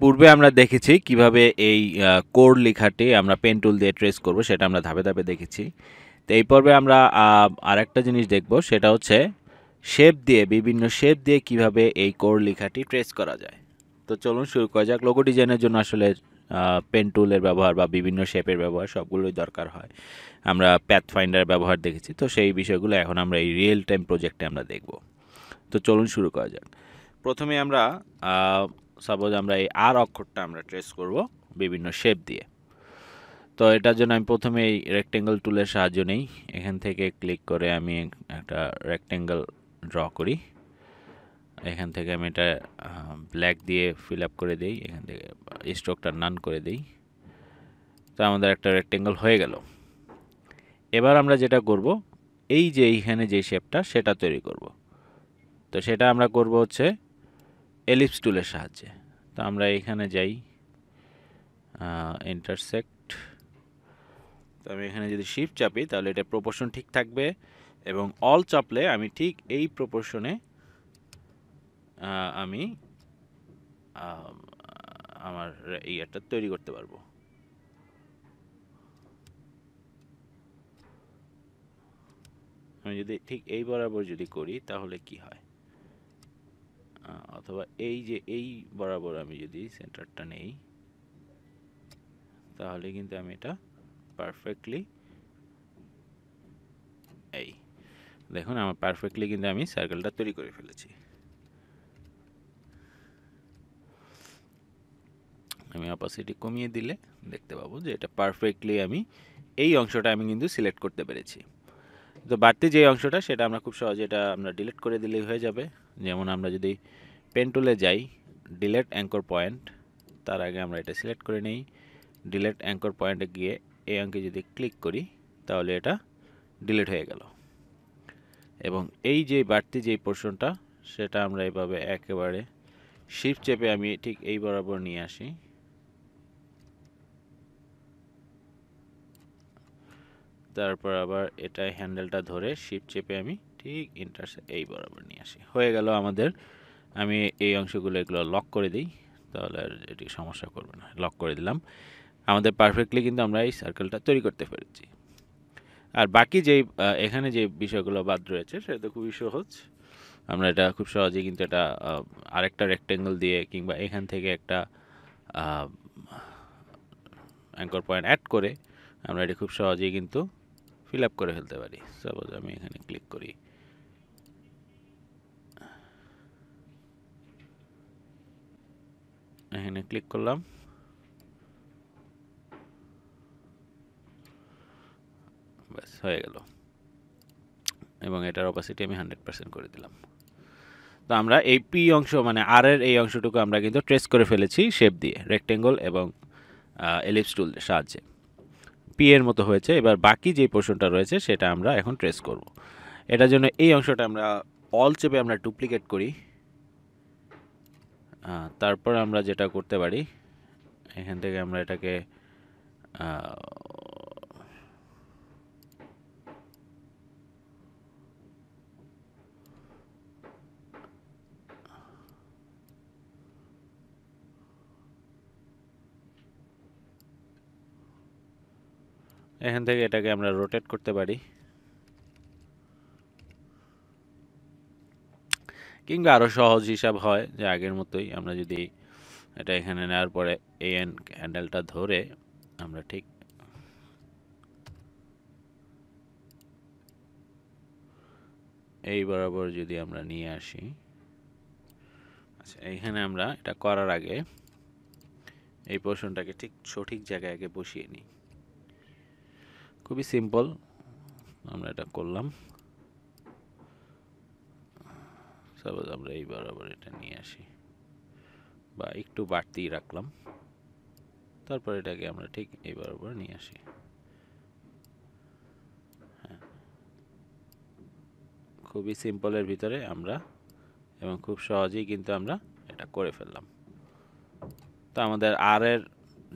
পূর্বে আমরা দেখেছি কিভাবে এই কোড লেখাটি আমরা পেন টুল দিয়ে ট্রেস করব সেটা আমরা ধাপে ধাপে দেখেছি তো এই পর্বে আমরা আরেকটা জিনিস দেখব সেটা হচ্ছে শেপ দিয়ে বিভিন্ন শেপ দিয়ে কিভাবে এই কোর লেখাটি ট্রেস করা যায় তো চলুন শুরু করা যাক লোগো ডিজাইনের জন্য আসলে পেন টুলের ব্যবহার বা বিভিন্ন শেপের ব্যবহার সবগুলোই দরকার হয় আমরা প্যাথ ফাইন্ডার ব্যবহার দেখেছি তো সেই বিষয়গুলো এখন আমরা এই রিয়েল টাইম প্রজেক্টে আমরা দেখব তো চলুন শুরু করা যাক প্রথমে আমরা সাপোজ আমরা এই আর অক্ষরটা আমরা ট্রেস করব বিভিন্ন শেপ দিয়ে তো এটার জন্য আমি প্রথমে এই রেক্টেঙ্গেল টুলের সাহায্য নেই এখান থেকে ক্লিক করে আমি একটা রেক্টেঙ্গেল ড্র করি এখান থেকে আমি এটা ব্ল্যাক দিয়ে ফিল আপ করে দিই এখান থেকে স্ট্রোকটা নান করে দিই তো আমাদের একটা রেক্টেঙ্গেল হয়ে গেল এবার আমরা যেটা করব এই যে এইখানে যে শেপটা সেটা তৈরি করব তো সেটা আমরা করব হচ্ছে এলিপস টুলের সাহায্যে তো আমরা এখানে যাই ইন্টারসেক্ট তো আমি এখানে যদি শিফট চাপি তাহলে এটা প্রপোর্শন ঠিক থাকবে এবং অল চাপলে আমি ঠিক এই প্রপোর্শনে আমি আমার ইয়ারটা তৈরি করতে পারবো আমি যদি ঠিক এই বরাবর যদি করি তাহলে কি হয় অথবা এই যে এই বরাবর আমি যদি সেন্টারটা নেই তাহলে কিন্তু আমি এটা পারফেক্টলি এই দেখুন আমার পারফেক্টলি কিন্তু আমি সার্কেলটা তৈরি করে ফেলেছি আমি অপাসিটি কমিয়ে দিলে দেখতে পাবো যে এটা পারফেক্টলি আমি এই অংশটা আমি কিন্তু সিলেক্ট করতে পেরেছি তো বাড়তি যে অংশটা সেটা আমরা খুব সহজে এটা আমরা ডিলিট করে দিলেই হয়ে যাবে যেমন আমরা যদি পেন টুলে যাই ডিলেট অ্যাঙ্কর পয়েন্ট তার আগে আমরা এটা সিলেক্ট করে নিই ডিলেট অ্যাঙ্কর পয়েন্টে গিয়ে এই অঙ্কে যদি ক্লিক করি তাহলে এটা ডিলিট হয়ে গেল এবং এই যে বাড়তি যেই পোর্শনটা সেটা আমরা এভাবে একেবারে শিফট চেপে আমি ঠিক এই বরাবর নিয়ে আসি তারপর আবার এটা হ্যান্ডেলটা ধরে শিফট চেপে আমি ঠিক ইন্টারসে এই বরাবর নিয়ে আসি হয়ে গেল আমাদের আমি এই অংশগুলো এগুলো লক করে দিই তাহলে আর এটি সমস্যা করবে না লক করে দিলাম আমাদের পারফেক্টলি কিন্তু আমরা এই সার্কেলটা তৈরি করতে পেরেছি আর বাকি যেই এখানে যে বিষয়গুলো বাদ রয়েছে সেটা তো খুবই সহজ আমরা এটা খুব সহজেই কিন্তু এটা আরেকটা রেক্টেঙ্গল দিয়ে কিংবা এখান থেকে একটা অ্যাঙ্কর পয়েন্ট অ্যাড করে আমরা এটা খুব সহজেই কিন্তু ফিল আপ করে ফেলতে পারি সাপোজ আমি এখানে ক্লিক করি এখানে ক্লিক করলাম ব্যাস হয়ে গেল এবং এটার অপাসিটি আমি হান্ড্রেড পার্সেন্ট করে দিলাম তো আমরা এই পি অংশ মানে আর এর এই অংশটুকু আমরা কিন্তু ট্রেস করে ফেলেছি শেপ দিয়ে রেক্টেঙ্গল এবং এলিপস টুল সাহায্যে পি এর মতো হয়েছে এবার বাকি যে পোর্শনটা রয়েছে সেটা আমরা এখন ট্রেস করব এটার জন্য এই অংশটা আমরা অল চেপে আমরা ডুপ্লিকেট করি তারপর আমরা যেটা করতে পারি এখান থেকে আমরা এটাকে এখান থেকে এটাকে আমরা রোটেট করতে পারি কিংবা আরও সহজ হিসাব হয় যে আগের মতোই আমরা যদি এটা এখানে নেওয়ার পরে এএন হ্যান্ডেলটা ধরে আমরা ঠিক এই বরাবর যদি আমরা নিয়ে আসি আচ্ছা এইখানে আমরা এটা করার আগে এই পোর্শনটাকে ঠিক সঠিক জায়গায় আগে বসিয়ে নিই খুবই সিম্পল আমরা এটা করলাম সাপোজ আমরা এই বরাবর এটা নিয়ে আসি বা একটু বাড়তিই রাখলাম তারপর এটাকে আমরা ঠিক এই বরাবর নিয়ে আসি হ্যাঁ। খুবই সিম্পলের ভিতরে আমরা এবং খুব সহজেই কিন্তু আমরা এটা করে ফেললাম তো আমাদের আরের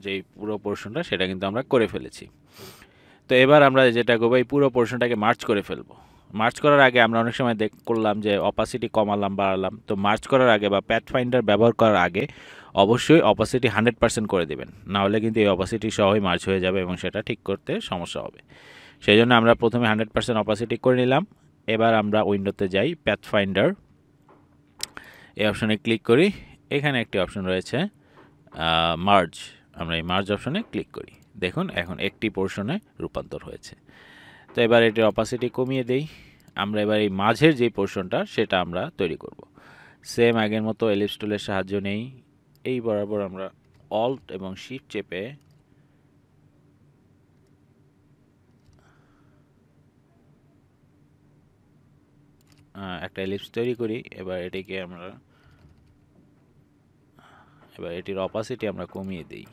যেই পুরো পোর্শনটা সেটা কিন্তু আমরা করে ফেলেছি তো এবার আমরা যেটা করবো এই পুরো পোর্শনটাকে মার্চ করে ফেলবো মার্চ করার আগে আমরা অনেক সময় দেখ করলাম যে অপাসিটি কমালাম বাড়ালাম তো মার্চ করার আগে বা প্যাথ ফাইন্ডার ব্যবহার করার আগে অবশ্যই অপাসিটি হান্ড্রেড পার্সেন্ট করে দেবেন নাহলে কিন্তু এই অপাসিটি সহই মার্চ হয়ে যাবে এবং সেটা ঠিক করতে সমস্যা হবে সেই জন্য আমরা প্রথমে হান্ড্রেড পার্সেন্ট অপাসিটি করে নিলাম এবার আমরা উইন্ডোতে যাই প্যাথ ফাইন্ডার এই অপশনে ক্লিক করি এখানে একটি অপশন রয়েছে মার্জ আমরা এই মার্জ অপশনে ক্লিক করি দেখুন এখন একটি পোর্শনে রূপান্তর হয়েছে তো এবার এটির অপাসিটি কমিয়ে দেই আমরা এবার এই মাঝের যে পোর্শনটা সেটা আমরা তৈরি করব। সেম আগের মতো এলিপস টুলের সাহায্য নেই এই বরাবর আমরা অল্ট এবং শিফট চেপে একটা এলিপস তৈরি করি এবার এটিকে আমরা এবার এটির অপাসিটি আমরা কমিয়ে দিই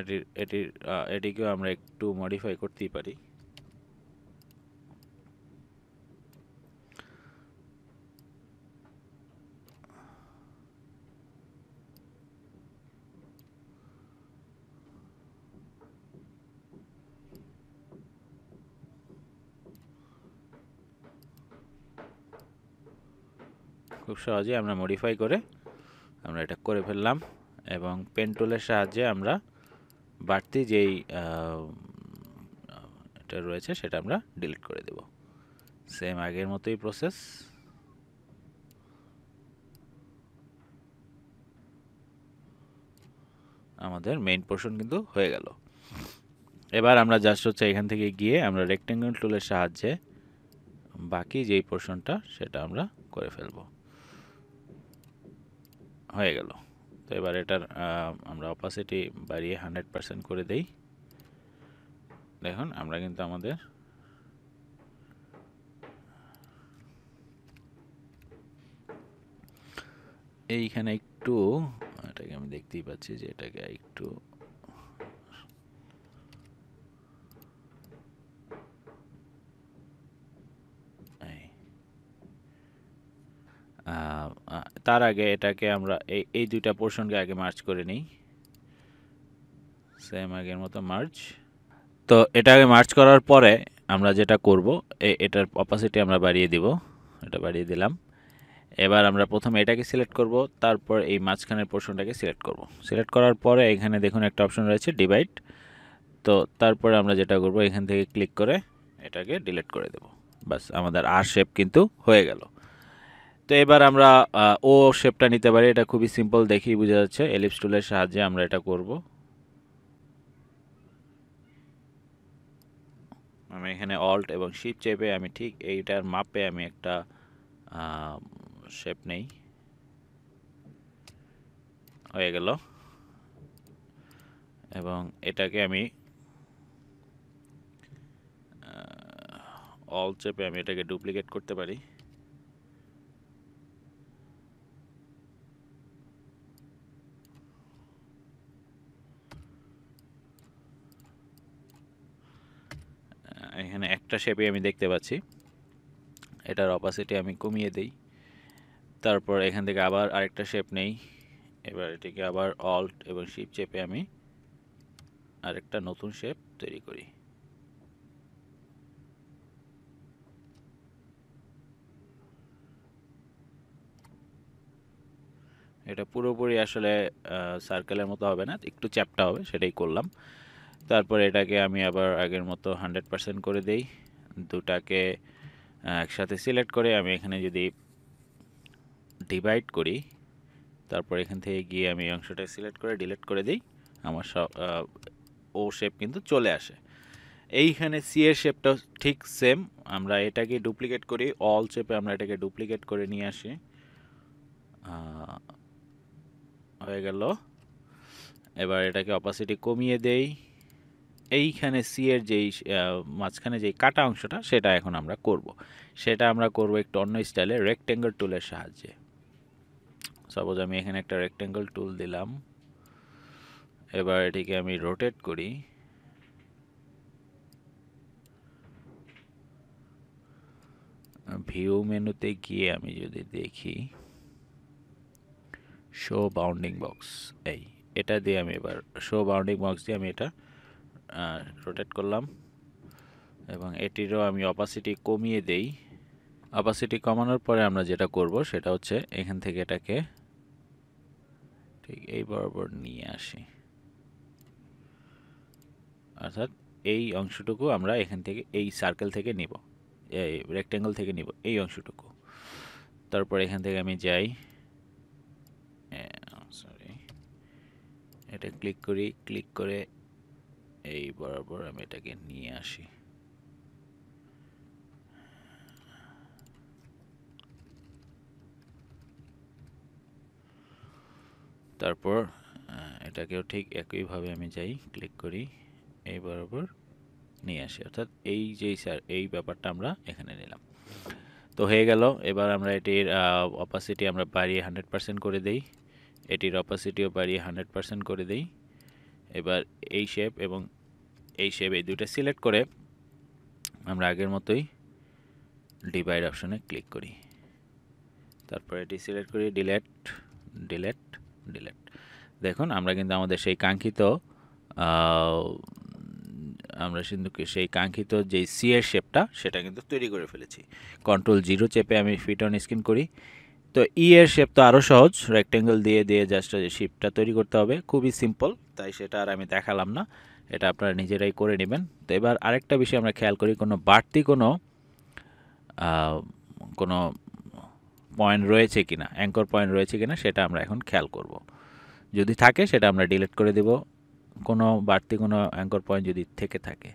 এটির এটির এটিকেও আমরা একটু মডিফাই করতেই পারি খুব সহজে আমরা মডিফাই করে আমরা এটা করে ফেললাম এবং পেন সাহায্যে আমরা বাড়তি যেই এটা রয়েছে সেটা আমরা ডিলিট করে দেব সেম আগের মতোই প্রসেস আমাদের মেইন পোর্শন কিন্তু হয়ে গেল এবার আমরা জাস্ট হচ্ছে এখান থেকে গিয়ে আমরা রেক্টেঙ্গল টুলের সাহায্যে বাকি যেই পোর্শনটা সেটা আমরা করে ফেলব হয়ে গেল তো এবার এটার আমরা অপাসিটি বাড়িয়ে হান্ড্রেড পারসেন্ট করে দেই দেখুন আমরা কিন্তু আমাদের এইখানে একটু এটাকে আমি দেখতেই পাচ্ছি যে এটাকে একটু তার আগে এটাকে আমরা এই এই দুইটা পোর্শনকে আগে মার্চ করে নিই সেম আগের মতো মার্চ তো এটাকে মার্চ করার পরে আমরা যেটা করব এটার অপাসিটি আমরা বাড়িয়ে দিব এটা বাড়িয়ে দিলাম এবার আমরা প্রথমে এটাকে সিলেক্ট করব তারপর এই মাঝখানের পোর্শনটাকে সিলেক্ট করব সিলেক্ট করার পরে এখানে দেখুন একটা অপশন রয়েছে ডিভাইড তো তারপরে আমরা যেটা করব এখান থেকে ক্লিক করে এটাকে ডিলিট করে দেব বাস আমাদের আর শেপ কিন্তু হয়ে গেল তো এবার আমরা ও শেপটা নিতে পারি এটা খুবই সিম্পল দেখেই বোঝা যাচ্ছে এলিপস টুলের সাহায্যে আমরা এটা করব আমি এখানে অল্ট এবং শিপ চেপে আমি ঠিক এইটার মাপে আমি একটা শেপ নেই হয়ে গেল এবং এটাকে আমি অল চেপে আমি এটাকে ডুপ্লিকেট করতে পারি একটা শেপে আমি দেখতে পাচ্ছি এটার অপাসিটি আমি কমিয়ে দেই তারপর এখান থেকে আবার আরেকটা শেপ নেই এবার এটিকে আবার অল্ট এবং শিপ চেপে আমি আরেকটা নতুন শেপ তৈরি করি এটা পুরোপুরি আসলে সার্কেলের মতো হবে না একটু চ্যাপটা হবে সেটাই করলাম তারপর এটাকে আমি আবার আগের মতো হান্ড্রেড পারসেন্ট করে দেই দুটাকে একসাথে সিলেক্ট করে আমি এখানে যদি ডিভাইড করি তারপর এখান থেকে গিয়ে আমি অংশটা সিলেক্ট করে ডিলেট করে দিই আমার সব ও শেপ কিন্তু চলে আসে এইখানে সি এর শেপটা ঠিক সেম আমরা এটাকে ডুপ্লিকেট করি অল শেপে আমরা এটাকে ডুপ্লিকেট করে নিয়ে আসি হয়ে গেল এবার এটাকে অপাসিটি কমিয়ে দেই এইখানে সি এর যেই মাঝখানে যেই কাটা অংশটা সেটা এখন আমরা করব। সেটা আমরা করব একটু অন্য স্টাইলে রেক্টেঙ্গল টুলের সাহায্যে সাপোজ আমি এখানে একটা রেক্টেঙ্গল টুল দিলাম এবার এটিকে আমি রোটেট করি ভিউ মেনুতে গিয়ে আমি যদি দেখি শো বাউন্ডিং বক্স এই এটা দিয়ে আমি এবার শো বাউন্ডিং বক্স দিয়ে আমি এটা রোটেট করলাম এবং এটিরও আমি অপাসিটি কমিয়ে দেই অপাসিটি কমানোর পরে আমরা যেটা করব সেটা হচ্ছে এখান থেকে এটাকে ঠিক এই বরাবর নিয়ে আসি অর্থাৎ এই অংশটুকু আমরা এখান থেকে এই সার্কেল থেকে নিব এই রেক্ট্যাঙ্গেল থেকে নিব এই অংশটুকু তারপর এখান থেকে আমি যাই সরি এটা ক্লিক করি ক্লিক করে এই বরাবর আমি এটাকে নিয়ে আসি তারপর এটাকেও ঠিক একইভাবে আমি যাই ক্লিক করি এই বরাবর নিয়ে আসি অর্থাৎ এই যে স্যার এই ব্যাপারটা আমরা এখানে নিলাম তো হয়ে গেল এবার আমরা এটির অপাসিটি আমরা বাড়িয়ে হান্ড্রেড পারসেন্ট করে দিই এটির অপাসিটিও বাড়িয়ে হান্ড্রেড পারসেন্ট করে দিই এবার এই শেপ এবং এই শেপ এই দুইটা সিলেক্ট করে আমরা আগের মতোই ডিভাইড অপশনে ক্লিক করি তারপরে এটি সিলেক্ট করি ডিলেট ডিলেট ডিলেট দেখুন আমরা কিন্তু আমাদের সেই কাঙ্ক্ষিত আমরা কিন্তু সেই কাঙ্ক্ষিত যেই সি এর শেপটা সেটা কিন্তু তৈরি করে ফেলেছি কন্ট্রোল জিরো চেপে আমি ফিট অন স্ক্রিন করি তো ই e এর শেপ তো আরও সহজ রেক্টেঙ্গেল দিয়ে দিয়ে জাস্ট শেপটা তৈরি করতে হবে খুবই সিম্পল তাই সেটা আর আমি দেখালাম না এটা আপনারা নিজেরাই করে নেবেন তো এবার আরেকটা বিষয় আমরা খেয়াল করি কোনো বাড়তি কোনো কোনো পয়েন্ট রয়েছে কি না অ্যাঙ্কর পয়েন্ট রয়েছে কি না সেটা আমরা এখন খেয়াল করব যদি থাকে সেটা আমরা ডিলিট করে দেব কোনো বাড়তি কোনো অ্যাঙ্কর পয়েন্ট যদি থেকে থাকে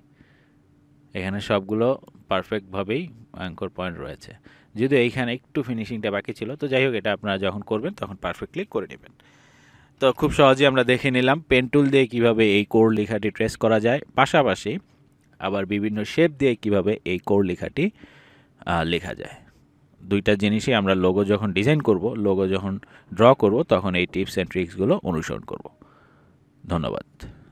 এখানে সবগুলো পারফেক্টভাবেই অ্যাঙ্কর পয়েন্ট রয়েছে যদিও এইখানে একটু ফিনিশিংটা বাকি ছিল তো যাই হোক এটা আপনারা যখন করবেন তখন পারফেক্টলি করে নেবেন তো খুব সহজে আমরা দেখে নিলাম পেন্টুল দিয়ে কিভাবে এই কোর লেখাটি ট্রেস করা যায় পাশাপাশি আবার বিভিন্ন শেপ দিয়ে কিভাবে এই কোর লেখাটি লেখা যায় দুইটা জিনিসই আমরা লোগো যখন ডিজাইন করব লোগো যখন ড্র করব তখন এই টিপস অ্যান্ড ট্রিক্সগুলো অনুসরণ করব ধন্যবাদ